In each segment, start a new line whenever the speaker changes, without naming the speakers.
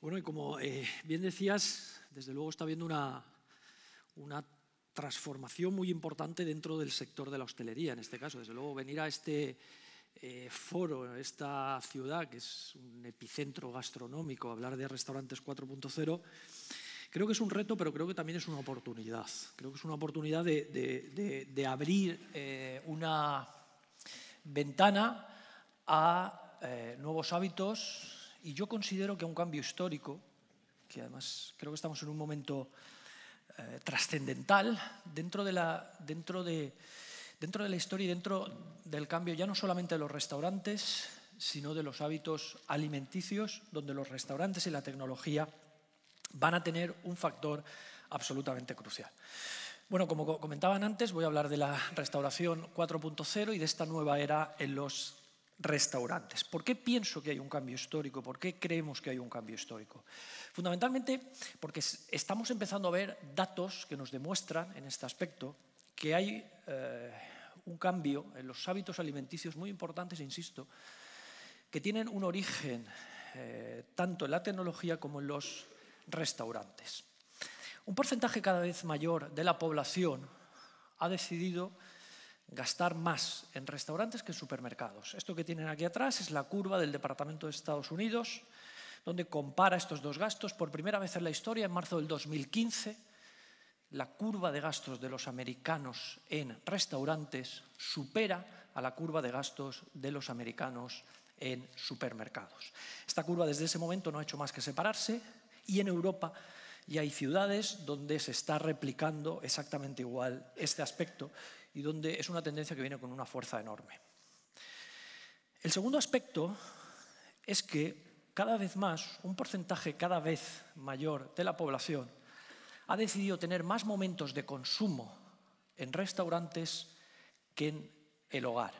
Bueno, y como eh, bien decías, desde luego está habiendo una, transformación muy importante dentro del sector de la hostelería, en este caso. Desde luego, venir a este eh, foro, a esta ciudad, que es un epicentro gastronómico, hablar de restaurantes 4.0, creo que es un reto, pero creo que también es una oportunidad. Creo que es una oportunidad de, abrir eh, una ventana a nuevos hábitos, y yo considero que un cambio histórico, que además creo que estamos en un momento eh, trascendental dentro de la, dentro de, dentro de la historia y dentro del cambio ya no solamente de los restaurantes, sino de los hábitos alimenticios, donde los restaurantes y la tecnología van a tener un factor absolutamente crucial. Bueno, como comentaban antes, voy a hablar de la restauración 4.0 y de esta nueva era en los restaurantes. ¿Por qué pienso que hay un cambio histórico? ¿Por qué creemos que hay un cambio histórico? Fundamentalmente porque estamos empezando a ver datos que nos demuestran en este aspecto que hay eh, un cambio en los hábitos alimenticios muy importantes, insisto, que tienen un origen eh, tanto en la tecnología como en los restaurantes. Un porcentaje cada vez mayor de la población ha decidido gastar más en restaurantes que en supermercados. Esto que tienen aquí atrás es la curva del Departamento de Estados Unidos, donde compara estos dos gastos. Por primera vez en la historia, en marzo del 2015, la curva de gastos de los americanos en restaurantes supera a la curva de gastos de los americanos en supermercados. Esta curva desde ese momento no ha hecho más que separarse y en Europa ya hay ciudades donde se está replicando exactamente igual este aspecto y donde es una tendencia que viene con una fuerza enorme. El segundo aspecto es que cada vez más, un porcentaje cada vez mayor de la población ha decidido tener más momentos de consumo en restaurantes que en el hogar.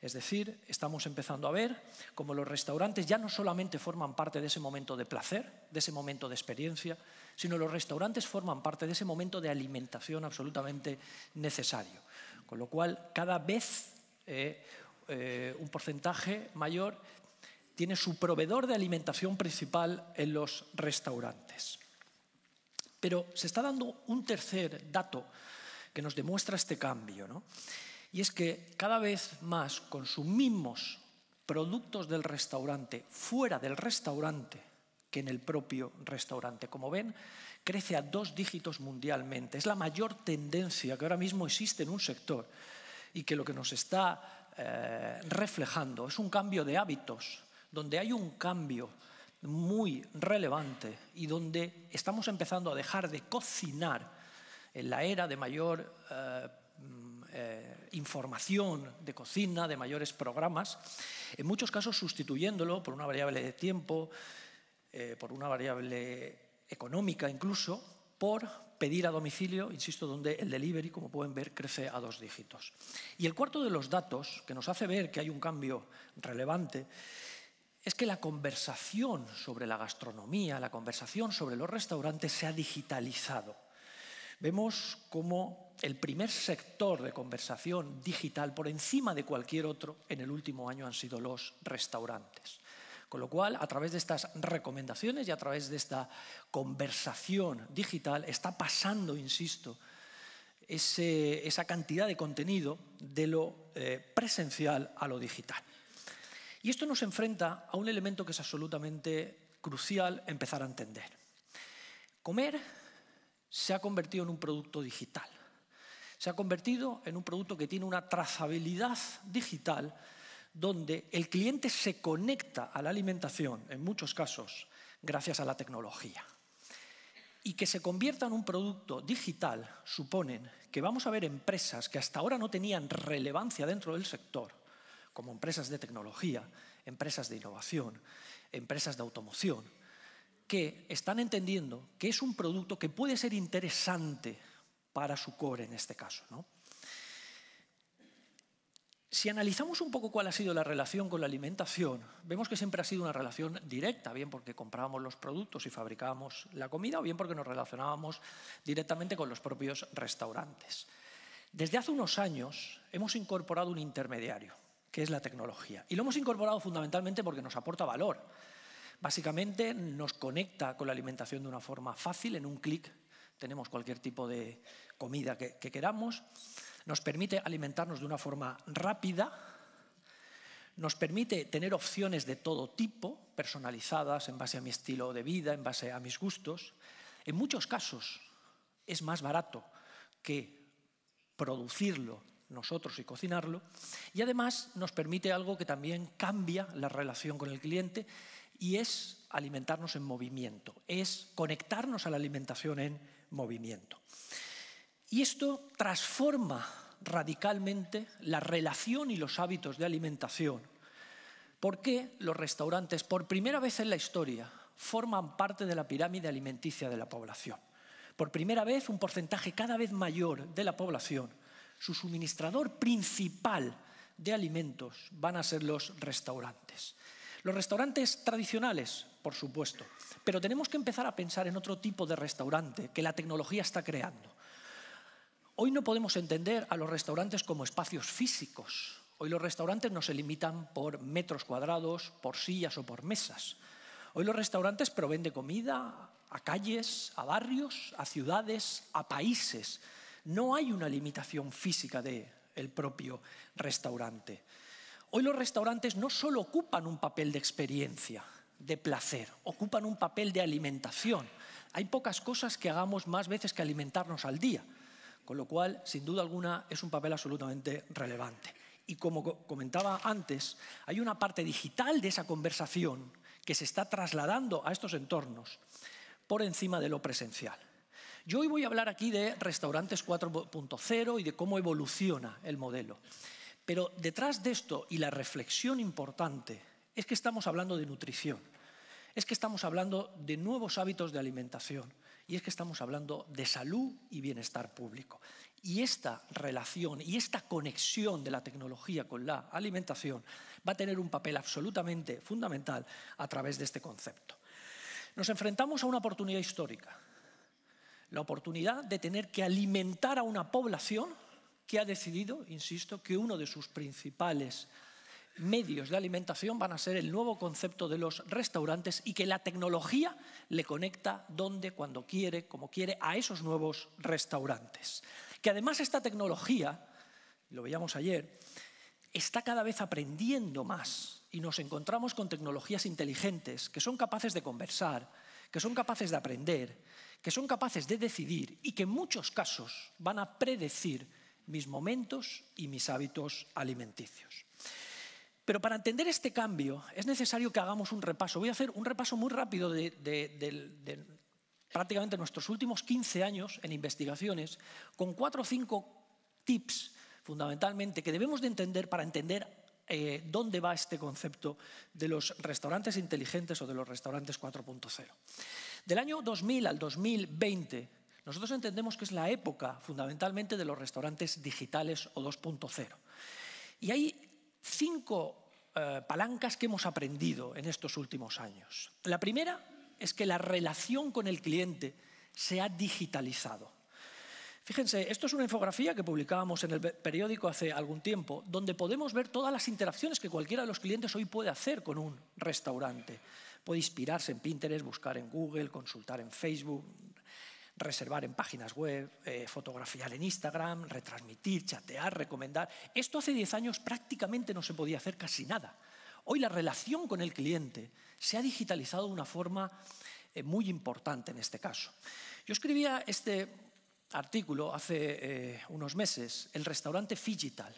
Es decir, estamos empezando a ver cómo los restaurantes ya no solamente forman parte de ese momento de placer, de ese momento de experiencia, sino los restaurantes forman parte de ese momento de alimentación absolutamente necesario. Con lo cual, cada vez eh, eh, un porcentaje mayor tiene su proveedor de alimentación principal en los restaurantes. Pero se está dando un tercer dato que nos demuestra este cambio, y es que cada vez más consumimos productos del restaurante fuera del restaurante que en el propio restaurante. Como ven, crece a dos dígitos mundialmente. Es la mayor tendencia que ahora mismo existe en un sector y que lo que nos está eh, reflejando es un cambio de hábitos, donde hay un cambio muy relevante y donde estamos empezando a dejar de cocinar en la era de mayor eh, mm, eh, información de cocina, de mayores programas, en muchos casos sustituyéndolo por una variable de tiempo, por una variable económica incluso, por pedir a domicilio, insisto, donde el delivery, como pueden ver, crece a dos dígitos. Y el cuarto de los datos que nos hace ver que hay un cambio relevante es que la conversación sobre la gastronomía, la conversación sobre los restaurantes se ha digitalizado. Vemos cómo el primer sector de conversación digital, por encima de cualquier otro, en el último año han sido los restaurantes. Con lo cual, a través de estas recomendaciones y a través de esta conversación digital, está pasando, insisto, esa cantidad de contenido de lo eh, presencial a lo digital. Y esto nos enfrenta a un elemento que es absolutamente crucial empezar a entender. Comer se ha convertido en un producto digital. Se ha convertido en un producto que tiene una trazabilidad digital donde el cliente se conecta a la alimentación, en muchos casos, gracias a la tecnología. Y que se convierta en un producto digital suponen que vamos a ver empresas que hasta ahora no tenían relevancia dentro del sector, como empresas de tecnología, empresas de innovación, empresas de automoción, que están entendiendo que es un producto que puede ser interesante para su core en este caso. Si analizamos un poco cuál ha sido la relación con la alimentación, vemos que siempre ha sido una relación directa, bien porque comprábamos los productos y fabricábamos la comida o bien porque nos relacionábamos directamente con los propios restaurantes. Desde hace unos años hemos incorporado un intermediario, que es la tecnología. Y lo hemos incorporado fundamentalmente porque nos aporta valor. Básicamente nos conecta con la alimentación de una forma fácil, en un clic tenemos cualquier tipo de comida que, que queramos nos permite alimentarnos de una forma rápida, nos permite tener opciones de todo tipo, personalizadas en base a mi estilo de vida, en base a mis gustos. En muchos casos es más barato que producirlo nosotros y cocinarlo. Y además nos permite algo que también cambia la relación con el cliente y es alimentarnos en movimiento, es conectarnos a la alimentación en movimiento. Y esto transforma radicalmente la relación y los hábitos de alimentación. Porque los restaurantes, por primera vez en la historia, forman parte de la pirámide alimenticia de la población? Por primera vez, un porcentaje cada vez mayor de la población, su suministrador principal de alimentos van a ser los restaurantes. Los restaurantes tradicionales, por supuesto, pero tenemos que empezar a pensar en otro tipo de restaurante que la tecnología está creando. Hoy no podemos entender a los restaurantes como espacios físicos. Hoy los restaurantes no se limitan por metros cuadrados, por sillas o por mesas. Hoy los restaurantes proveen de comida a calles, a barrios, a ciudades, a países. No hay una limitación física del el propio restaurante. Hoy los restaurantes no solo ocupan un papel de experiencia, de placer, ocupan un papel de alimentación. Hay pocas cosas que hagamos más veces que alimentarnos al día. Con lo cual, sin duda alguna, es un papel absolutamente relevante. Y como comentaba antes, hay una parte digital de esa conversación que se está trasladando a estos entornos por encima de lo presencial. Yo hoy voy a hablar aquí de restaurantes 4.0 y de cómo evoluciona el modelo. Pero detrás de esto y la reflexión importante es que estamos hablando de nutrición, es que estamos hablando de nuevos hábitos de alimentación, y es que estamos hablando de salud y bienestar público. Y esta relación y esta conexión de la tecnología con la alimentación va a tener un papel absolutamente fundamental a través de este concepto. Nos enfrentamos a una oportunidad histórica, la oportunidad de tener que alimentar a una población que ha decidido, insisto, que uno de sus principales medios de alimentación van a ser el nuevo concepto de los restaurantes y que la tecnología le conecta donde, cuando quiere, como quiere, a esos nuevos restaurantes. Que además esta tecnología, lo veíamos ayer, está cada vez aprendiendo más y nos encontramos con tecnologías inteligentes que son capaces de conversar, que son capaces de aprender, que son capaces de decidir y que en muchos casos van a predecir mis momentos y mis hábitos alimenticios. Pero para entender este cambio es necesario que hagamos un repaso. Voy a hacer un repaso muy rápido de, prácticamente nuestros últimos 15 años en investigaciones con cuatro o cinco tips fundamentalmente que debemos de entender para entender eh, dónde va este concepto de los restaurantes inteligentes o de los restaurantes 4.0. Del año 2000 al 2020, nosotros entendemos que es la época fundamentalmente de los restaurantes digitales o 2.0. Y hay cinco eh, palancas que hemos aprendido en estos últimos años. La primera es que la relación con el cliente se ha digitalizado. Fíjense, esto es una infografía que publicábamos en el periódico hace algún tiempo, donde podemos ver todas las interacciones que cualquiera de los clientes hoy puede hacer con un restaurante. Puede inspirarse en Pinterest, buscar en Google, consultar en Facebook, reservar en páginas web, eh, fotografiar en Instagram, retransmitir, chatear, recomendar. Esto hace 10 años prácticamente no se podía hacer casi nada. Hoy la relación con el cliente se ha digitalizado de una forma eh, muy importante en este caso. Yo escribía este artículo hace eh, unos meses, el restaurante digital.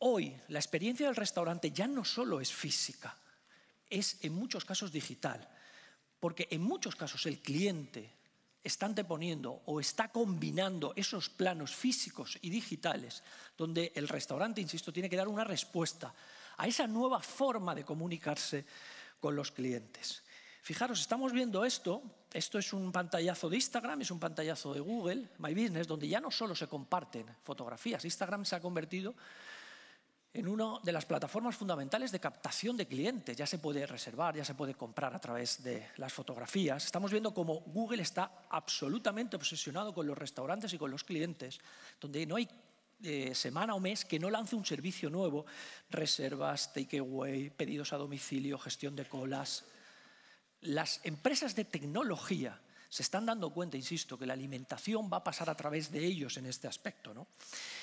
Hoy la experiencia del restaurante ya no solo es física, es en muchos casos digital, porque en muchos casos el cliente está anteponiendo o está combinando esos planos físicos y digitales, donde el restaurante, insisto, tiene que dar una respuesta a esa nueva forma de comunicarse con los clientes. Fijaros, estamos viendo esto, esto es un pantallazo de Instagram, es un pantallazo de Google, My Business, donde ya no solo se comparten fotografías, Instagram se ha convertido en una de las plataformas fundamentales de captación de clientes. Ya se puede reservar, ya se puede comprar a través de las fotografías. Estamos viendo cómo Google está absolutamente obsesionado con los restaurantes y con los clientes, donde no hay eh, semana o mes que no lance un servicio nuevo, reservas, takeaway, pedidos a domicilio, gestión de colas. Las empresas de tecnología se están dando cuenta, insisto, que la alimentación va a pasar a través de ellos en este aspecto.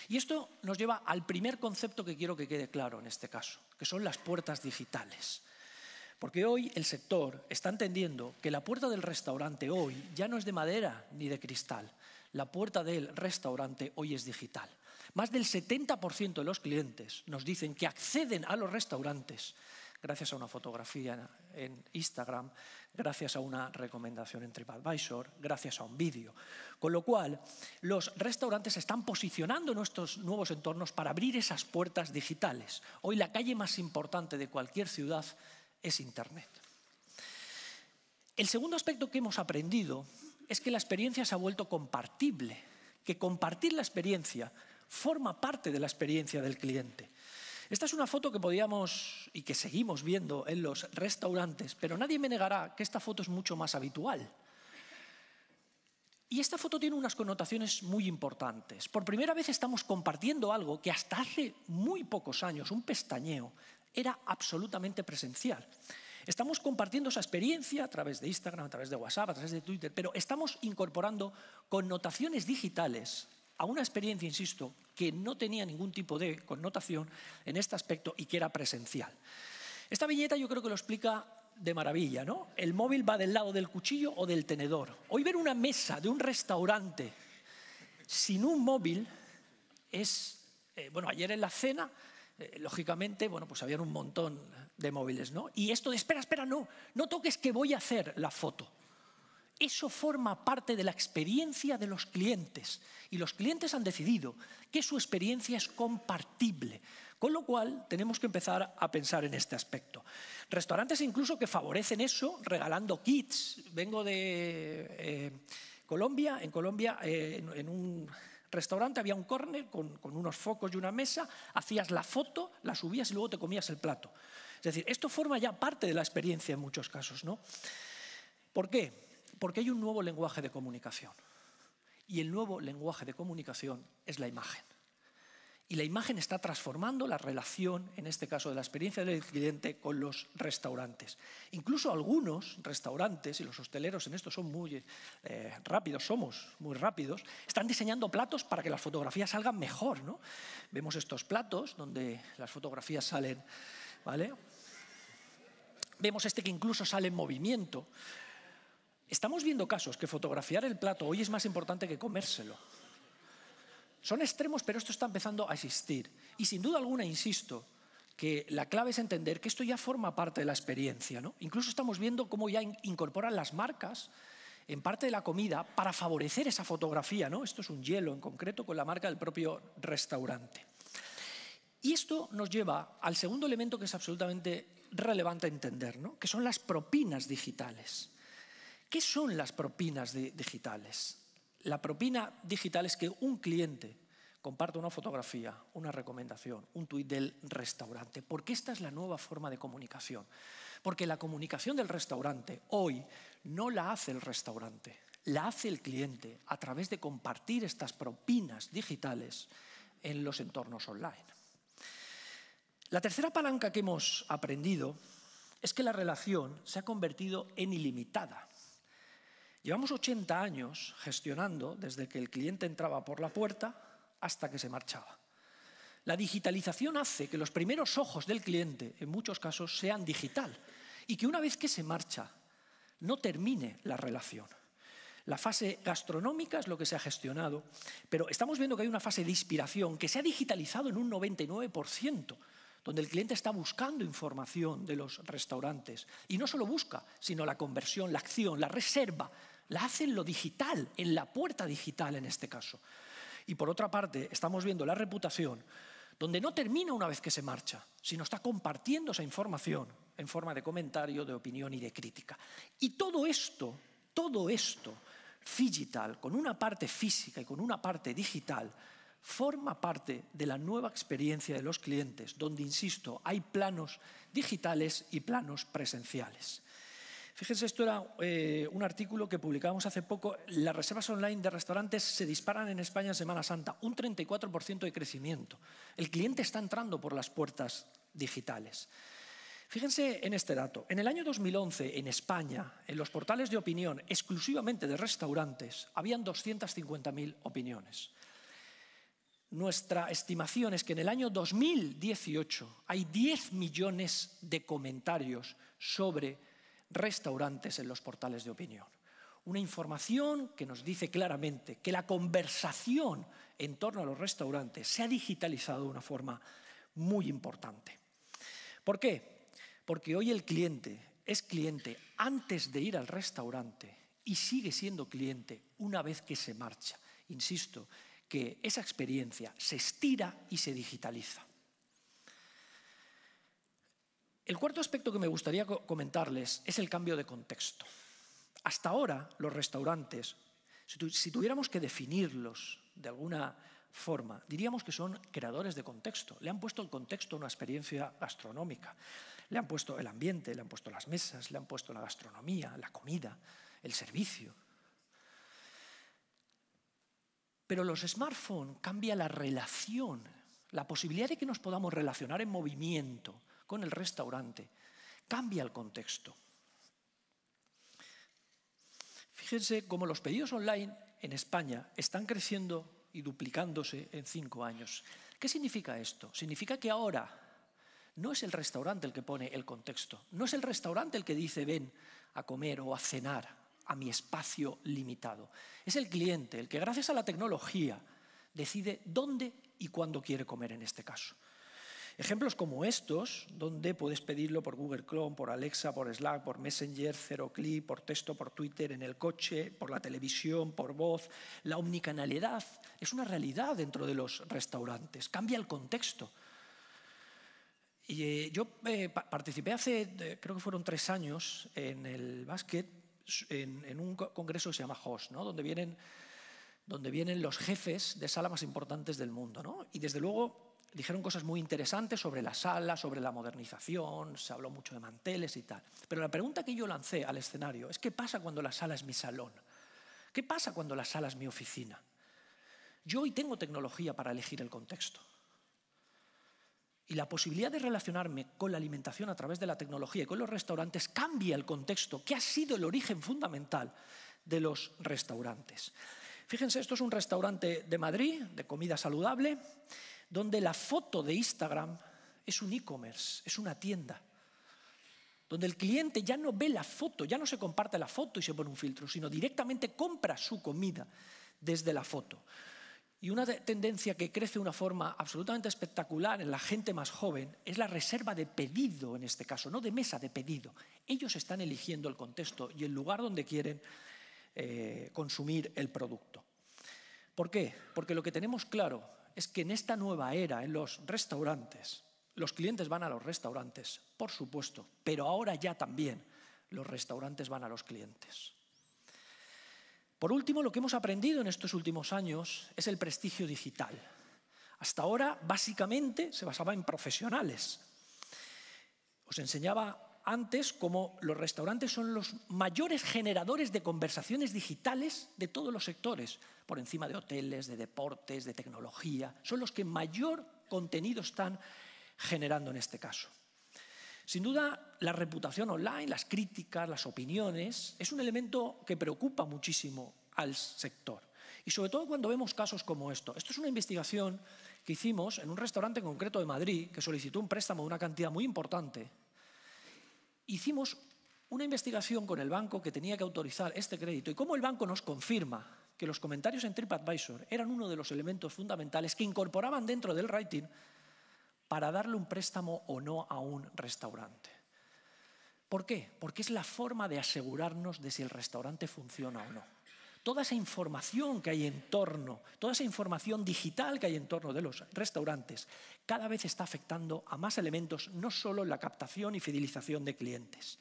Y esto nos lleva al primer concepto que quiero que quede claro en este caso, que son las puertas digitales. Porque hoy el sector está entendiendo que la puerta del restaurante hoy ya no es de madera ni de cristal. La puerta del restaurante hoy es digital. Más del 70% de los clientes nos dicen que acceden a los restaurantes gracias a una fotografía en Instagram, gracias a una recomendación en TripAdvisor, gracias a un vídeo. Con lo cual, los restaurantes están posicionando nuestros nuevos entornos para abrir esas puertas digitales. Hoy la calle más importante de cualquier ciudad es Internet. El segundo aspecto que hemos aprendido es que la experiencia se ha vuelto compartible, que compartir la experiencia forma parte de la experiencia del cliente. Esta es una foto que podíamos y que seguimos viendo en los restaurantes, pero nadie me negará que esta foto es mucho más habitual. Y esta foto tiene unas connotaciones muy importantes. Por primera vez estamos compartiendo algo que hasta hace muy pocos años, un pestañeo, era absolutamente presencial. Estamos compartiendo esa experiencia a través de Instagram, a través de WhatsApp, a través de Twitter, pero estamos incorporando connotaciones digitales a una experiencia, insisto, que no tenía ningún tipo de connotación en este aspecto y que era presencial. Esta viñeta yo creo que lo explica de maravilla, ¿no? El móvil va del lado del cuchillo o del tenedor. Hoy ver una mesa de un restaurante sin un móvil es... Eh, bueno, ayer en la cena, eh, lógicamente, bueno, pues habían un montón de móviles, ¿no? Y esto de, espera, espera, no, no toques que voy a hacer la foto. Eso forma parte de la experiencia de los clientes y los clientes han decidido que su experiencia es compartible, con lo cual tenemos que empezar a pensar en este aspecto. Restaurantes incluso que favorecen eso regalando kits. Vengo de eh, Colombia, en Colombia eh, en, un restaurante había un córner con, unos focos y una mesa, hacías la foto, la subías y luego te comías el plato. Es decir, esto forma ya parte de la experiencia en muchos casos, ¿no? ¿Por qué? Porque hay un nuevo lenguaje de comunicación. Y el nuevo lenguaje de comunicación es la imagen. Y la imagen está transformando la relación, en este caso de la experiencia del cliente, con los restaurantes. Incluso algunos restaurantes, y los hosteleros en esto son muy eh, rápidos, somos muy rápidos, están diseñando platos para que las fotografías salgan mejor. ¿no? Vemos estos platos donde las fotografías salen... ¿vale? Vemos este que incluso sale en movimiento. Estamos viendo casos que fotografiar el plato hoy es más importante que comérselo. Son extremos, pero esto está empezando a existir. Y sin duda alguna, insisto, que la clave es entender que esto ya forma parte de la experiencia. Incluso estamos viendo cómo ya incorporan las marcas en parte de la comida para favorecer esa fotografía. Esto es un hielo en concreto con la marca del propio restaurante. Y esto nos lleva al segundo elemento que es absolutamente relevante entender, que son las propinas digitales. ¿Qué son las propinas digitales? La propina digital es que un cliente comparte una fotografía, una recomendación, un tuit del restaurante, porque esta es la nueva forma de comunicación. Porque la comunicación del restaurante hoy no la hace el restaurante, la hace el cliente a través de compartir estas propinas digitales en los entornos online. La tercera palanca que hemos aprendido es que la relación se ha convertido en ilimitada. Llevamos 80 años gestionando desde que el cliente entraba por la puerta hasta que se marchaba. La digitalización hace que los primeros ojos del cliente, en muchos casos, sean digital y que una vez que se marcha, no termine la relación. La fase gastronómica es lo que se ha gestionado, pero estamos viendo que hay una fase de inspiración que se ha digitalizado en un 99%, donde el cliente está buscando información de los restaurantes. Y no solo busca, sino la conversión, la acción, la reserva, la hace en lo digital, en la puerta digital en este caso. Y por otra parte, estamos viendo la reputación, donde no termina una vez que se marcha, sino está compartiendo esa información en forma de comentario, de opinión y de crítica. Y todo esto, todo esto, digital, con una parte física y con una parte digital, forma parte de la nueva experiencia de los clientes, donde, insisto, hay planos digitales y planos presenciales. Fíjense, esto era eh, un artículo que publicábamos hace poco. Las reservas online de restaurantes se disparan en España en Semana Santa, un 34% de crecimiento. El cliente está entrando por las puertas digitales. Fíjense en este dato. En el año 2011, en España, en los portales de opinión exclusivamente de restaurantes, habían 250.000 opiniones. Nuestra estimación es que en el año 2018 hay 10 millones de comentarios sobre restaurantes en los portales de opinión. Una información que nos dice claramente que la conversación en torno a los restaurantes se ha digitalizado de una forma muy importante. ¿Por qué? Porque hoy el cliente es cliente antes de ir al restaurante y sigue siendo cliente una vez que se marcha. Insisto, que esa experiencia se estira y se digitaliza. El cuarto aspecto que me gustaría comentarles es el cambio de contexto. Hasta ahora, los restaurantes, si, tuviéramos que definirlos de alguna forma, diríamos que son creadores de contexto. Le han puesto el contexto a una experiencia gastronómica. Le han puesto el ambiente, le han puesto las mesas, le han puesto la gastronomía, la comida, el servicio. Pero los smartphones cambian la relación, la posibilidad de que nos podamos relacionar en movimiento con el restaurante, cambia el contexto. Fíjense cómo los pedidos online en España están creciendo y duplicándose en cinco años. ¿Qué significa esto? Significa que ahora no es el restaurante el que pone el contexto, no es el restaurante el que dice ven a comer o a cenar a mi espacio limitado. Es el cliente el que gracias a la tecnología decide dónde y cuándo quiere comer en este caso. Ejemplos como estos, donde puedes pedirlo por Google Chrome, por Alexa, por Slack, por Messenger, clic, por texto, por Twitter, en el coche, por la televisión, por voz. La omnicanalidad es una realidad dentro de los restaurantes, cambia el contexto. Y, eh, yo eh, participé hace, eh, creo que fueron tres años, en el básquet, en, en un congreso que se llama HOST, ¿no? donde, vienen, donde vienen los jefes de sala más importantes del mundo. ¿no? Y desde luego dijeron cosas muy interesantes sobre la sala, sobre la modernización, se habló mucho de manteles y tal. Pero la pregunta que yo lancé al escenario es, ¿qué pasa cuando la sala es mi salón? ¿Qué pasa cuando la sala es mi oficina? Yo hoy tengo tecnología para elegir el contexto. Y la posibilidad de relacionarme con la alimentación a través de la tecnología y con los restaurantes cambia el contexto, que ha sido el origen fundamental de los restaurantes. Fíjense, esto es un restaurante de Madrid, de comida saludable, donde la foto de Instagram es un e-commerce, es una tienda, donde el cliente ya no ve la foto, ya no se comparte la foto y se pone un filtro, sino directamente compra su comida desde la foto. Y una tendencia que crece de una forma absolutamente espectacular en la gente más joven es la reserva de pedido, en este caso, no de mesa, de pedido. Ellos están eligiendo el contexto y el lugar donde quieren eh, consumir el producto. ¿Por qué? Porque lo que tenemos claro es que en esta nueva era, en los restaurantes, los clientes van a los restaurantes, por supuesto, pero ahora ya también los restaurantes van a los clientes. Por último, lo que hemos aprendido en estos últimos años es el prestigio digital. Hasta ahora, básicamente, se basaba en profesionales. Os enseñaba antes como los restaurantes son los mayores generadores de conversaciones digitales de todos los sectores, por encima de hoteles, de deportes, de tecnología, son los que mayor contenido están generando en este caso. Sin duda, la reputación online, las críticas, las opiniones, es un elemento que preocupa muchísimo al sector. Y sobre todo cuando vemos casos como esto. Esto es una investigación que hicimos en un restaurante concreto de Madrid que solicitó un préstamo de una cantidad muy importante hicimos una investigación con el banco que tenía que autorizar este crédito y cómo el banco nos confirma que los comentarios en TripAdvisor eran uno de los elementos fundamentales que incorporaban dentro del rating para darle un préstamo o no a un restaurante. ¿Por qué? Porque es la forma de asegurarnos de si el restaurante funciona o no toda esa información que hay en torno, toda esa información digital que hay en torno de los restaurantes, cada vez está afectando a más elementos, no solo en la captación y fidelización de clientes.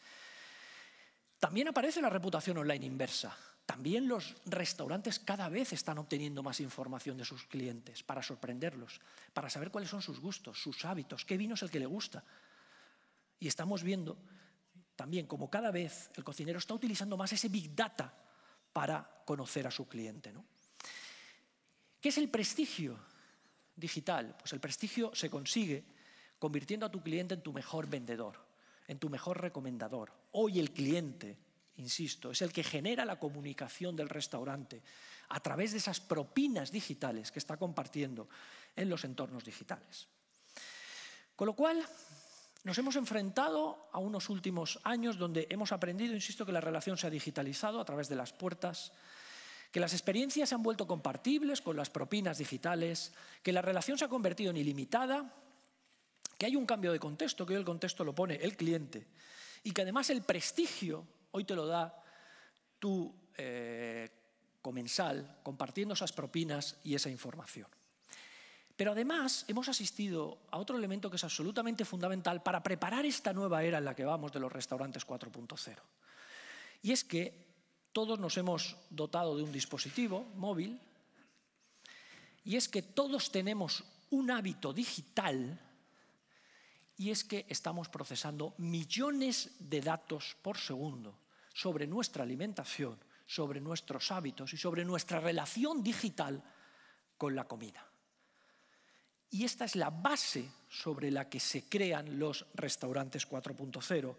También aparece la reputación online inversa. También los restaurantes cada vez están obteniendo más información de sus clientes para sorprenderlos, para saber cuáles son sus gustos, sus hábitos, qué vino es el que le gusta. Y estamos viendo también como cada vez el cocinero está utilizando más ese big data para conocer a su cliente. ¿no? ¿Qué es el prestigio digital? Pues el prestigio se consigue convirtiendo a tu cliente en tu mejor vendedor, en tu mejor recomendador. Hoy el cliente, insisto, es el que genera la comunicación del restaurante a través de esas propinas digitales que está compartiendo en los entornos digitales. Con lo cual, nos hemos enfrentado a unos últimos años donde hemos aprendido, insisto, que la relación se ha digitalizado a través de las puertas, que las experiencias se han vuelto compartibles con las propinas digitales, que la relación se ha convertido en ilimitada, que hay un cambio de contexto, que hoy el contexto lo pone el cliente, y que además el prestigio hoy te lo da tu eh, comensal compartiendo esas propinas y esa información. Pero además hemos asistido a otro elemento que es absolutamente fundamental para preparar esta nueva era en la que vamos de los restaurantes 4.0. Y es que todos nos hemos dotado de un dispositivo móvil y es que todos tenemos un hábito digital y es que estamos procesando millones de datos por segundo sobre nuestra alimentación, sobre nuestros hábitos y sobre nuestra relación digital con la comida. Y esta es la base sobre la que se crean los restaurantes 4.0,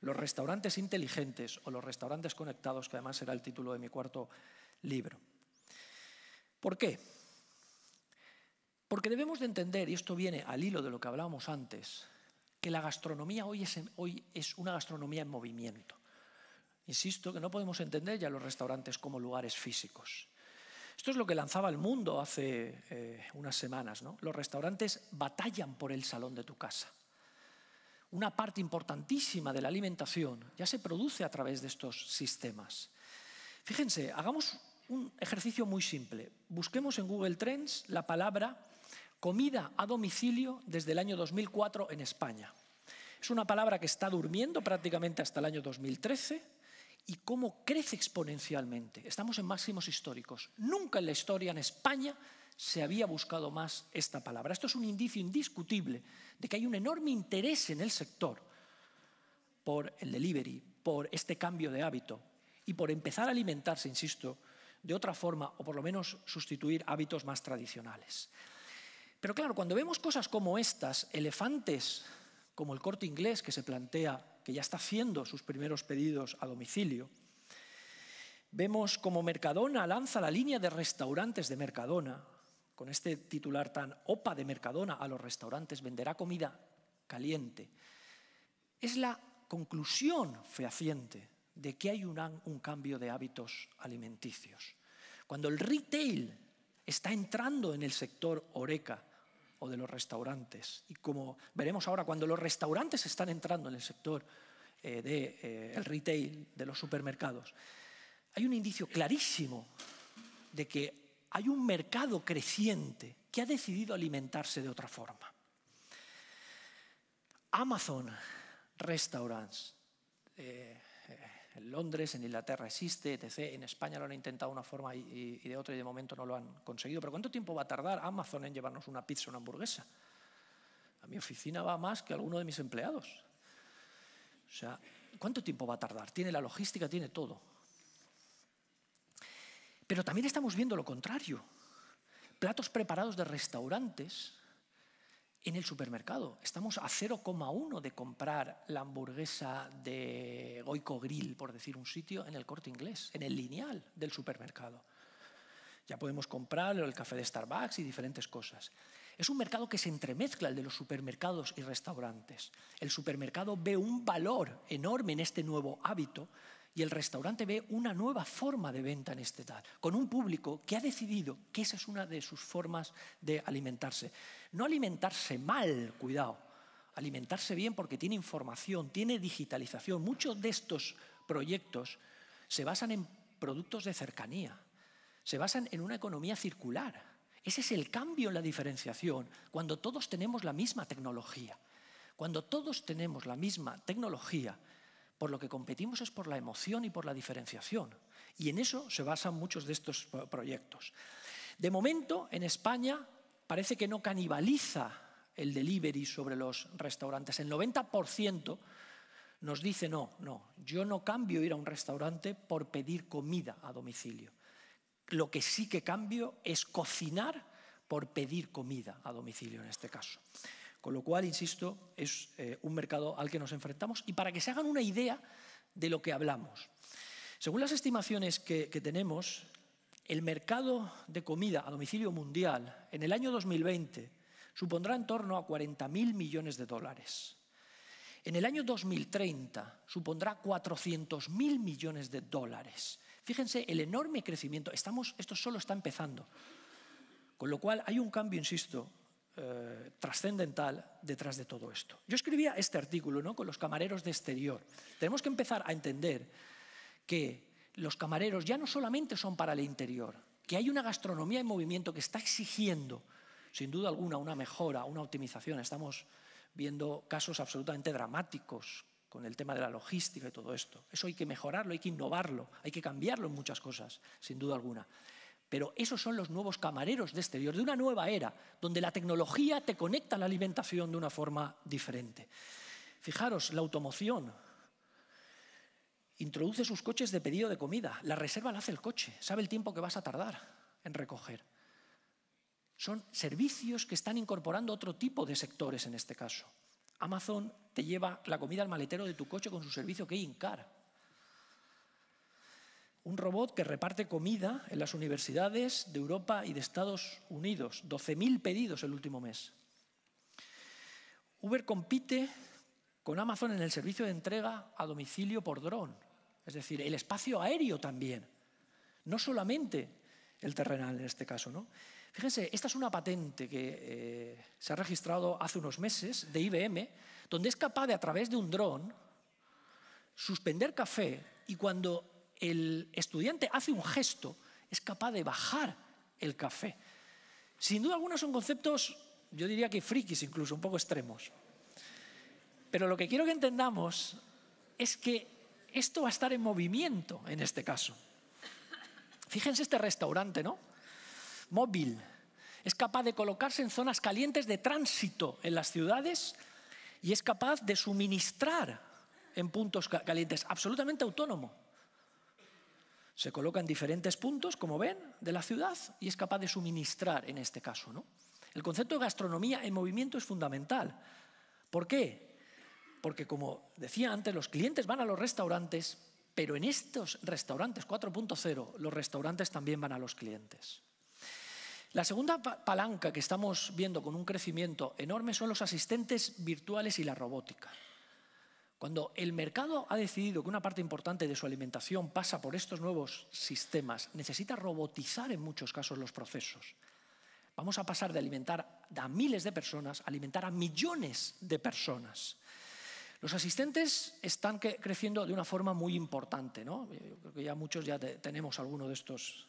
los restaurantes inteligentes o los restaurantes conectados, que además será el título de mi cuarto libro. ¿Por qué? Porque debemos de entender, y esto viene al hilo de lo que hablábamos antes, que la gastronomía hoy es, hoy es una gastronomía en movimiento. Insisto que no podemos entender ya los restaurantes como lugares físicos. Esto es lo que lanzaba el mundo hace eh, unas semanas. ¿no? Los restaurantes batallan por el salón de tu casa. Una parte importantísima de la alimentación ya se produce a través de estos sistemas. Fíjense, hagamos un ejercicio muy simple. Busquemos en Google Trends la palabra comida a domicilio desde el año 2004 en España. Es una palabra que está durmiendo prácticamente hasta el año 2013 y cómo crece exponencialmente. Estamos en máximos históricos. Nunca en la historia en España se había buscado más esta palabra. Esto es un indicio indiscutible de que hay un enorme interés en el sector por el delivery, por este cambio de hábito y por empezar a alimentarse, insisto, de otra forma o por lo menos sustituir hábitos más tradicionales. Pero claro, cuando vemos cosas como estas, elefantes como el corte inglés que se plantea que ya está haciendo sus primeros pedidos a domicilio. Vemos como Mercadona lanza la línea de restaurantes de Mercadona, con este titular tan opa de Mercadona a los restaurantes, venderá comida caliente. Es la conclusión fehaciente de que hay un, un cambio de hábitos alimenticios. Cuando el retail está entrando en el sector oreca, de los restaurantes. Y como veremos ahora, cuando los restaurantes están entrando en el sector del eh, de, eh, retail, de los supermercados, hay un indicio clarísimo de que hay un mercado creciente que ha decidido alimentarse de otra forma. Amazon, restaurants, eh, en Londres, en Inglaterra existe, etc. En España lo han intentado de una forma y, de otra y de momento no lo han conseguido. Pero ¿cuánto tiempo va a tardar Amazon en llevarnos una pizza o una hamburguesa? A mi oficina va más que alguno de mis empleados. O sea, ¿cuánto tiempo va a tardar? Tiene la logística, tiene todo. Pero también estamos viendo lo contrario. Platos preparados de restaurantes en el supermercado. Estamos a 0,1 de comprar la hamburguesa de Goico Grill, por decir un sitio, en el corte inglés, en el lineal del supermercado. Ya podemos comprar el café de Starbucks y diferentes cosas. Es un mercado que se entremezcla el de los supermercados y restaurantes. El supermercado ve un valor enorme en este nuevo hábito y el restaurante ve una nueva forma de venta en este tal, con un público que ha decidido que esa es una de sus formas de alimentarse. No alimentarse mal, cuidado, alimentarse bien porque tiene información, tiene digitalización. Muchos de estos proyectos se basan en productos de cercanía, se basan en una economía circular. Ese es el cambio en la diferenciación, cuando todos tenemos la misma tecnología. Cuando todos tenemos la misma tecnología, por lo que competimos es por la emoción y por la diferenciación. Y en eso se basan muchos de estos eh, proyectos. De momento, en España parece que no canibaliza el delivery sobre los restaurantes. El 90% nos dice, no, no, yo no cambio ir a un restaurante por pedir comida a domicilio. Lo que sí que cambio es cocinar por pedir comida a domicilio en este caso. Con lo cual, insisto, es eh, un mercado al que nos enfrentamos y para que se hagan una idea de lo que hablamos. Según las estimaciones que, tenemos, el mercado de comida a domicilio mundial en el año 2020 supondrá en torno a 40.000 millones de dólares. En el año 2030 supondrá 400.000 millones de dólares. Fíjense el enorme crecimiento. Estamos, esto solo está empezando. Con lo cual hay un cambio, insisto, eh, trascendental detrás de todo esto. Yo escribía este artículo ¿no? con los camareros de exterior. Tenemos que empezar a entender que los camareros ya no solamente son para el interior, que hay una gastronomía en movimiento que está exigiendo, sin duda alguna, una mejora, una optimización. Estamos viendo casos absolutamente dramáticos con el tema de la logística y todo esto. Eso hay que mejorarlo, hay que innovarlo, hay que cambiarlo en muchas cosas, sin duda alguna. Pero esos son los nuevos camareros de exterior, de una nueva era, donde la tecnología te conecta a la alimentación de una forma diferente. Fijaros, la automoción introduce sus coches de pedido de comida, la reserva la hace el coche, sabe el tiempo que vas a tardar en recoger. Son servicios que están incorporando otro tipo de sectores en este caso. Amazon te lleva la comida al maletero de tu coche con su servicio que Incar un robot que reparte comida en las universidades de Europa y de Estados Unidos. 12.000 pedidos el último mes. Uber compite con Amazon en el servicio de entrega a domicilio por dron. Es decir, el espacio aéreo también. No solamente el terrenal en este caso. ¿no? Fíjense, esta es una patente que eh, se ha registrado hace unos meses de IBM, donde es capaz de, a través de un dron, suspender café y cuando el estudiante hace un gesto, es capaz de bajar el café. Sin duda algunos son conceptos, yo diría que frikis incluso, un poco extremos. Pero lo que quiero que entendamos es que esto va a estar en movimiento en este caso. Fíjense este restaurante, ¿no? Móvil. Es capaz de colocarse en zonas calientes de tránsito en las ciudades y es capaz de suministrar en puntos calientes, absolutamente autónomo. Se coloca en diferentes puntos, como ven, de la ciudad y es capaz de suministrar en este caso. ¿no? El concepto de gastronomía en movimiento es fundamental. ¿Por qué? Porque, como decía antes, los clientes van a los restaurantes, pero en estos restaurantes 4.0, los restaurantes también van a los clientes. La segunda palanca que estamos viendo con un crecimiento enorme son los asistentes virtuales y la robótica. Cuando el mercado ha decidido que una parte importante de su alimentación pasa por estos nuevos sistemas, necesita robotizar en muchos casos los procesos. Vamos a pasar de alimentar a miles de personas a alimentar a millones de personas. Los asistentes están creciendo de una forma muy importante, ¿no? Eh, yo creo que ya muchos ya tenemos alguno de estos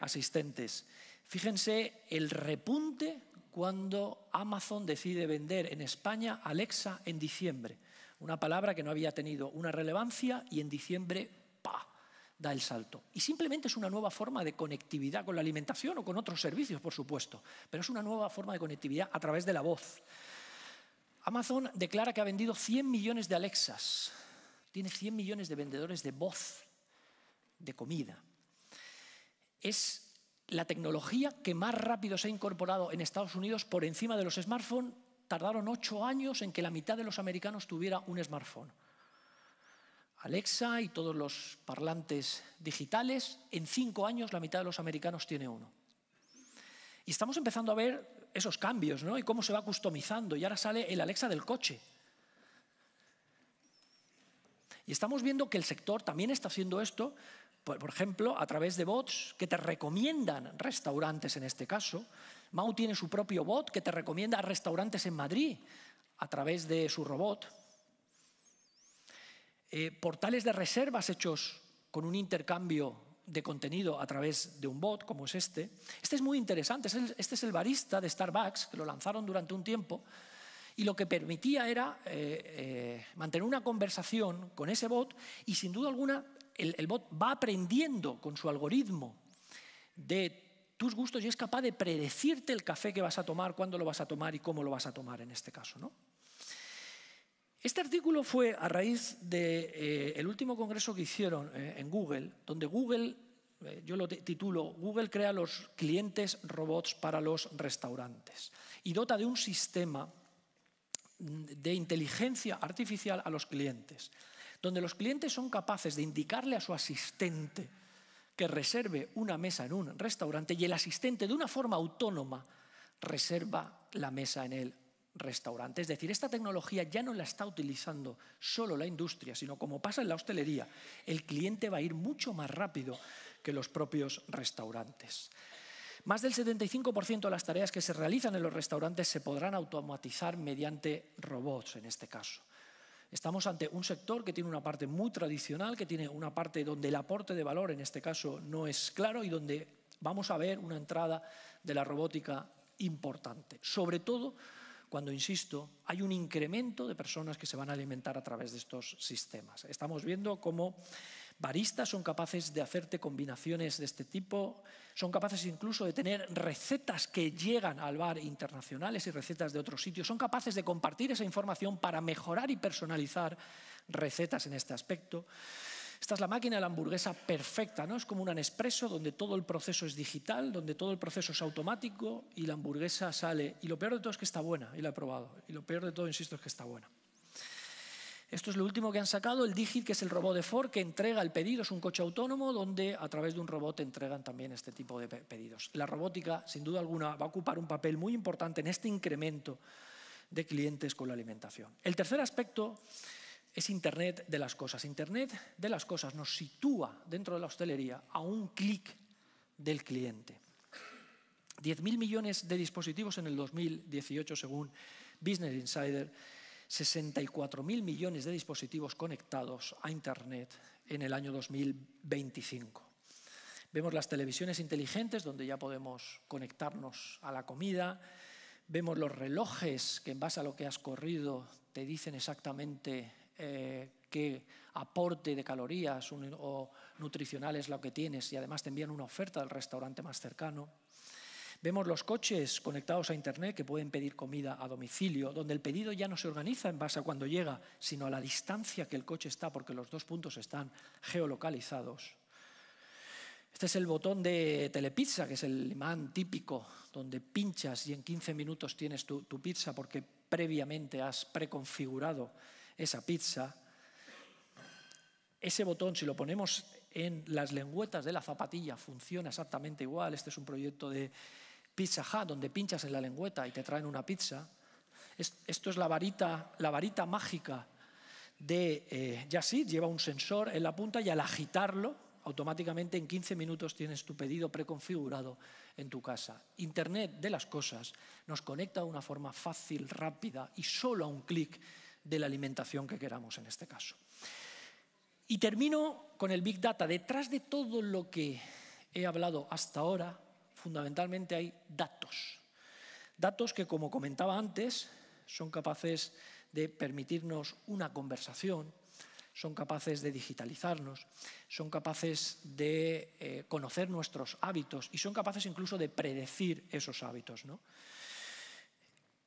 asistentes. Fíjense el repunte cuando Amazon decide vender en España Alexa en diciembre. Una palabra que no había tenido una relevancia y en diciembre, ¡pa! da el salto. Y simplemente es una nueva forma de conectividad con la alimentación o con otros servicios, por supuesto, pero es una nueva forma de conectividad a través de la voz. Amazon declara que ha vendido 100 millones de Alexas, tiene 100 millones de vendedores de voz, de comida. Es la tecnología que más rápido se ha incorporado en Estados Unidos por encima de los smartphones tardaron ocho años en que la mitad de los americanos tuviera un smartphone. Alexa y todos los parlantes digitales, en cinco años la mitad de los americanos tiene uno. Y estamos empezando a ver esos cambios, Y cómo se va customizando. Y ahora sale el Alexa del coche. Y estamos viendo que el sector también está haciendo esto, por ejemplo, a través de bots que te recomiendan restaurantes en este caso, Mau tiene su propio bot que te recomienda restaurantes en Madrid a través de su robot. Eh, portales de reservas hechos con un intercambio de contenido a través de un bot como es este. Este es muy interesante, este es el barista de Starbucks, que lo lanzaron durante un tiempo, y lo que permitía era eh, eh, mantener una conversación con ese bot y sin duda alguna el, el bot va aprendiendo con su algoritmo de tus gustos y es capaz de predecirte el café que vas a tomar, cuándo lo vas a tomar y cómo lo vas a tomar en este caso. ¿no? Este artículo fue a raíz del de, eh, último congreso que hicieron eh, en Google, donde Google, eh, yo lo titulo, Google crea los clientes robots para los restaurantes y dota de un sistema mm, de inteligencia artificial a los clientes, donde los clientes son capaces de indicarle a su asistente que reserve una mesa en un restaurante y el asistente de una forma autónoma reserva la mesa en el restaurante. Es decir, esta tecnología ya no la está utilizando solo la industria, sino como pasa en la hostelería, el cliente va a ir mucho más rápido que los propios restaurantes. Más del 75% de las tareas que se realizan en los restaurantes se podrán automatizar mediante robots en este caso. Estamos ante un sector que tiene una parte muy tradicional, que tiene una parte donde el aporte de valor en este caso no es claro y donde vamos a ver una entrada de la robótica importante. Sobre todo cuando, insisto, hay un incremento de personas que se van a alimentar a través de estos sistemas. Estamos viendo cómo baristas son capaces de hacerte combinaciones de este tipo, son capaces incluso de tener recetas que llegan al bar internacionales y recetas de otros sitios, son capaces de compartir esa información para mejorar y personalizar recetas en este aspecto. Esta es la máquina de la hamburguesa perfecta, ¿no? Es como un Nespresso donde todo el proceso es digital, donde todo el proceso es automático y la hamburguesa sale. Y lo peor de todo es que está buena, y la he probado. Y lo peor de todo, insisto, es que está buena. Esto es lo último que han sacado, el Digit, que es el robot de Ford que entrega el pedido, es un coche autónomo donde a través de un robot entregan también este tipo de pedidos. La robótica, sin duda alguna, va a ocupar un papel muy importante en este incremento de clientes con la alimentación. El tercer aspecto es Internet de las cosas. Internet de las cosas nos sitúa dentro de la hostelería a un clic del cliente. 10.000 millones de dispositivos en el 2018, según Business Insider, 64 mil millones de dispositivos conectados a Internet en el año 2025. Vemos las televisiones inteligentes donde ya podemos conectarnos a la comida, vemos los relojes que en base a lo que has corrido te dicen exactamente eh, qué aporte de calorías o nutricionales lo que tienes y además te envían una oferta del restaurante más cercano. Vemos los coches conectados a Internet que pueden pedir comida a domicilio, donde el pedido ya no se organiza en base a cuando llega, sino a la distancia que el coche está, porque los dos puntos están geolocalizados. Este es el botón de Telepizza, que es el imán típico, donde pinchas y en 15 minutos tienes tu, tu pizza porque previamente has preconfigurado esa pizza. Ese botón, si lo ponemos en las lengüetas de la zapatilla, funciona exactamente igual. Este es un proyecto de Pizza Hut, donde pinchas en la lengüeta y te traen una pizza. Esto es la varita, mágica de eh, lleva un sensor en la punta y al agitarlo, automáticamente en 15 minutos tienes tu pedido preconfigurado en tu casa. Internet de las cosas nos conecta de una forma fácil, rápida y solo a un clic de la alimentación que queramos en este caso. Y termino con el Big Data. Detrás de todo lo que he hablado hasta ahora, fundamentalmente hay datos. Datos que, como comentaba antes, son capaces de permitirnos una conversación, son capaces de digitalizarnos, son capaces de eh, conocer nuestros hábitos y son capaces incluso de predecir esos hábitos.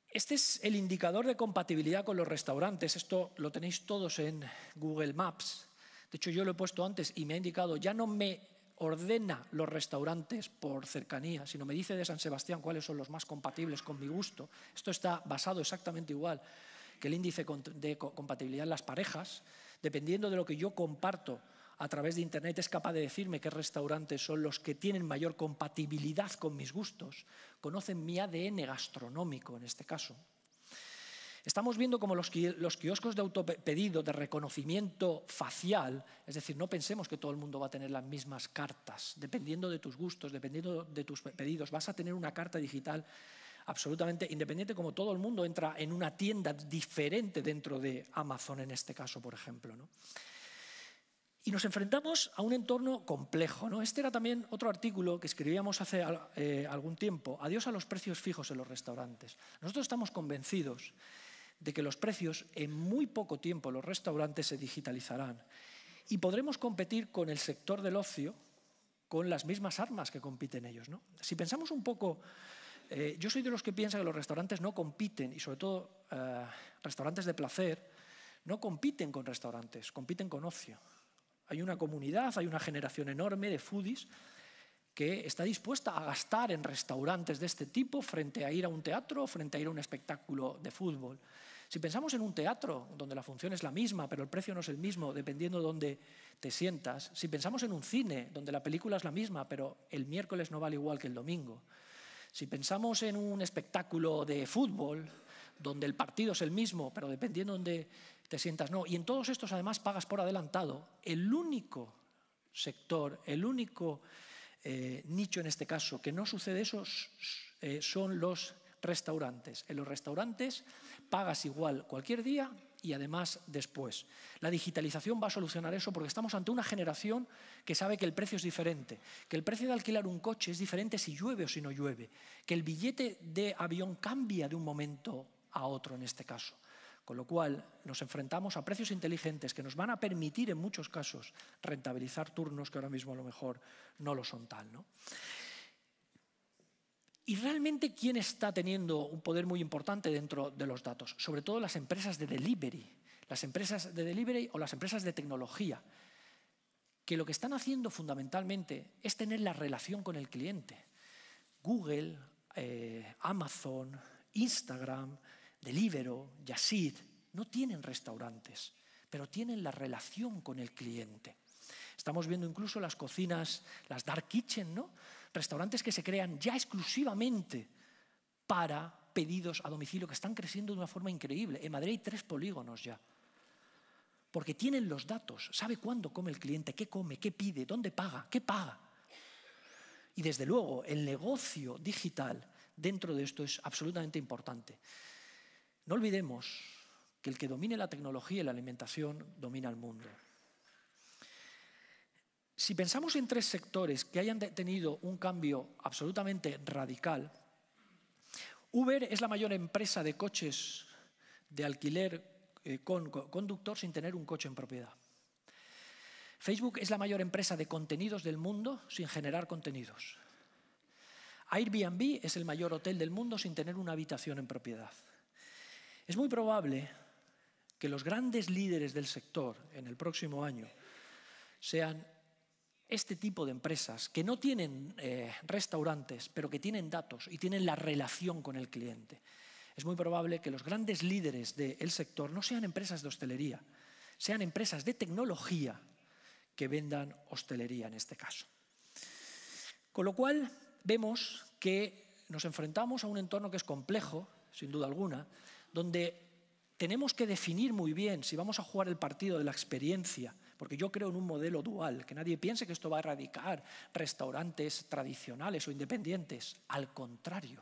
Este es el indicador de compatibilidad con los restaurantes. Esto lo tenéis todos en Google Maps. De hecho, yo lo he puesto antes y me ha indicado, ya no me ordena los restaurantes por cercanía, si no me dice de San Sebastián cuáles son los más compatibles con mi gusto, esto está basado exactamente igual que el índice de compatibilidad en las parejas, dependiendo de lo que yo comparto a través de Internet, es capaz de decirme qué restaurantes son los que tienen mayor compatibilidad con mis gustos, conocen mi ADN gastronómico en este caso, Estamos viendo como los, kioscos de autopedido, de reconocimiento facial, es decir, no pensemos que todo el mundo va a tener las mismas cartas, dependiendo de tus gustos, dependiendo de tus pedidos, vas a tener una carta digital absolutamente independiente, como todo el mundo entra en una tienda diferente dentro de Amazon en este caso, por ejemplo. ¿no? Y nos enfrentamos a un entorno complejo. ¿no? Este era también otro artículo que escribíamos hace eh, algún tiempo, Adiós a los precios fijos en los restaurantes. Nosotros estamos convencidos de que los precios en muy poco tiempo los restaurantes se digitalizarán y podremos competir con el sector del ocio con las mismas armas que compiten ellos. ¿no? Si pensamos un poco, eh, yo soy de los que piensa que los restaurantes no compiten, y sobre todo eh, restaurantes de placer, no compiten con restaurantes, compiten con ocio. Hay una comunidad, hay una generación enorme de foodies que está dispuesta a gastar en restaurantes de este tipo frente a ir a un teatro, frente a ir a un espectáculo de fútbol. Si pensamos en un teatro, donde la función es la misma, pero el precio no es el mismo, dependiendo de dónde te sientas, si pensamos en un cine, donde la película es la misma, pero el miércoles no vale igual que el domingo, si pensamos en un espectáculo de fútbol, donde el partido es el mismo, pero dependiendo de dónde te sientas, no, y en todos estos además pagas por adelantado, el único sector, el único eh, nicho en este caso que no sucede eso eh, son los restaurantes. En los restaurantes pagas igual cualquier día y además después. La digitalización va a solucionar eso porque estamos ante una generación que sabe que el precio es diferente, que el precio de alquilar un coche es diferente si llueve o si no llueve, que el billete de avión cambia de un momento a otro en este caso. Con lo cual nos enfrentamos a precios inteligentes que nos van a permitir en muchos casos rentabilizar turnos que ahora mismo a lo mejor no lo son tal. ¿no? ¿Y realmente quién está teniendo un poder muy importante dentro de los datos? Sobre todo las empresas de delivery, las empresas de delivery o las empresas de tecnología, que lo que están haciendo fundamentalmente es tener la relación con el cliente. Google, eh, Amazon, Instagram, Deliveroo, Yasid, no tienen restaurantes, pero tienen la relación con el cliente. Estamos viendo incluso las cocinas, las dark kitchen, ¿no? restaurantes que se crean ya exclusivamente para pedidos a domicilio que están creciendo de una forma increíble. En Madrid hay tres polígonos ya. Porque tienen los datos, sabe cuándo come el cliente, qué come, qué pide, dónde paga, qué paga. Y desde luego, el negocio digital dentro de esto es absolutamente importante. No olvidemos que el que domine la tecnología y la alimentación domina el mundo. Si pensamos en tres sectores que hayan tenido un cambio absolutamente radical, Uber es la mayor empresa de coches de alquiler eh, con conductor sin tener un coche en propiedad. Facebook es la mayor empresa de contenidos del mundo sin generar contenidos. Airbnb es el mayor hotel del mundo sin tener una habitación en propiedad. Es muy probable que los grandes líderes del sector en el próximo año sean este tipo de empresas que no tienen eh, restaurantes, pero que tienen datos y tienen la relación con el cliente. Es muy probable que los grandes líderes del sector no sean empresas de hostelería, sean empresas de tecnología que vendan hostelería en este caso. Con lo cual, vemos que nos enfrentamos a un entorno que es complejo, sin duda alguna, donde tenemos que definir muy bien si vamos a jugar el partido de la experiencia porque yo creo en un modelo dual, que nadie piense que esto va a erradicar restaurantes tradicionales o independientes, al contrario.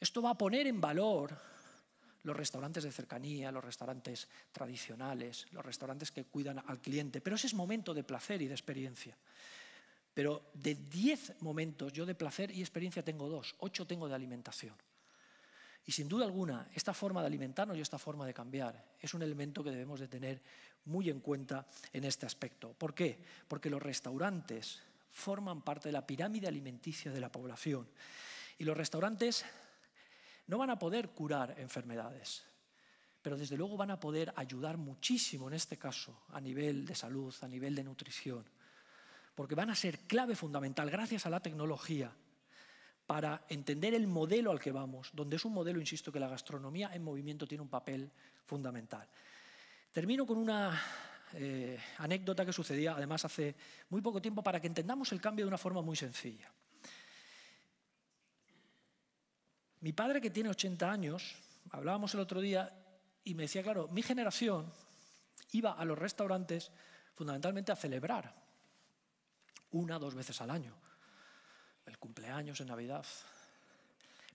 Esto va a poner en valor los restaurantes de cercanía, los restaurantes tradicionales, los restaurantes que cuidan al cliente, pero ese es momento de placer y de experiencia. Pero de 10 momentos yo de placer y experiencia tengo dos, Ocho tengo de alimentación. Y sin duda alguna, esta forma de alimentarnos y esta forma de cambiar es un elemento que debemos de tener muy en cuenta en este aspecto. ¿Por qué? Porque los restaurantes forman parte de la pirámide alimenticia de la población. Y los restaurantes no van a poder curar enfermedades, pero desde luego van a poder ayudar muchísimo en este caso a nivel de salud, a nivel de nutrición, porque van a ser clave fundamental gracias a la tecnología para entender el modelo al que vamos, donde es un modelo, insisto, que la gastronomía en movimiento tiene un papel fundamental. Termino con una eh, anécdota que sucedía además hace muy poco tiempo para que entendamos el cambio de una forma muy sencilla. Mi padre que tiene 80 años, hablábamos el otro día y me decía, claro, mi generación iba a los restaurantes fundamentalmente a celebrar una, dos veces al año, el cumpleaños en Navidad.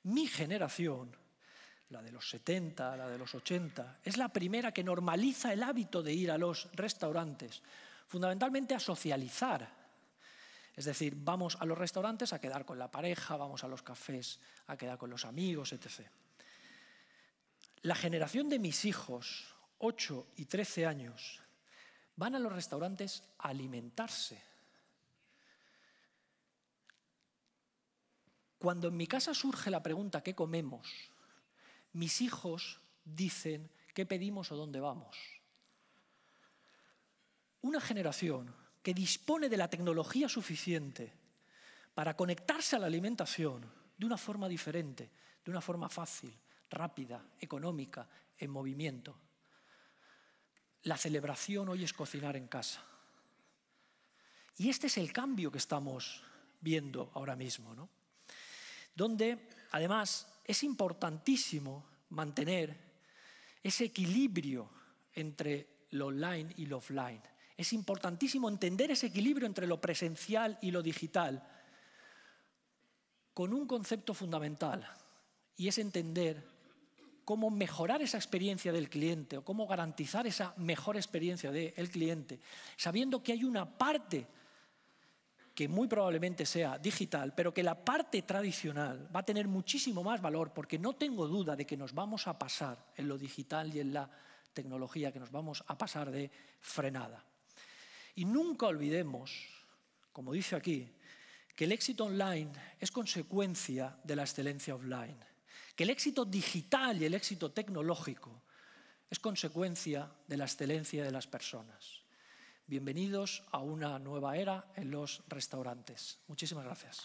Mi generación la de los 70, la de los 80, es la primera que normaliza el hábito de ir a los restaurantes, fundamentalmente a socializar. Es decir, vamos a los restaurantes a quedar con la pareja, vamos a los cafés a quedar con los amigos, etc. La generación de mis hijos, 8 y 13 años, van a los restaurantes a alimentarse. Cuando en mi casa surge la pregunta ¿qué comemos? mis hijos dicen qué pedimos o dónde vamos. Una generación que dispone de la tecnología suficiente para conectarse a la alimentación de una forma diferente, de una forma fácil, rápida, económica, en movimiento. La celebración hoy es cocinar en casa. Y este es el cambio que estamos viendo ahora mismo, ¿no? Donde, además, es importantísimo mantener ese equilibrio entre lo online y lo offline. Es importantísimo entender ese equilibrio entre lo presencial y lo digital con un concepto fundamental y es entender cómo mejorar esa experiencia del cliente o cómo garantizar esa mejor experiencia del cliente, sabiendo que hay una parte que muy probablemente sea digital, pero que la parte tradicional va a tener muchísimo más valor porque no tengo duda de que nos vamos a pasar en lo digital y en la tecnología, que nos vamos a pasar de frenada. Y nunca olvidemos, como dice aquí, que el éxito online es consecuencia de la excelencia offline, que el éxito digital y el éxito tecnológico es consecuencia de la excelencia de las personas. Bienvenidos a una nueva era en los restaurantes. Muchísimas gracias.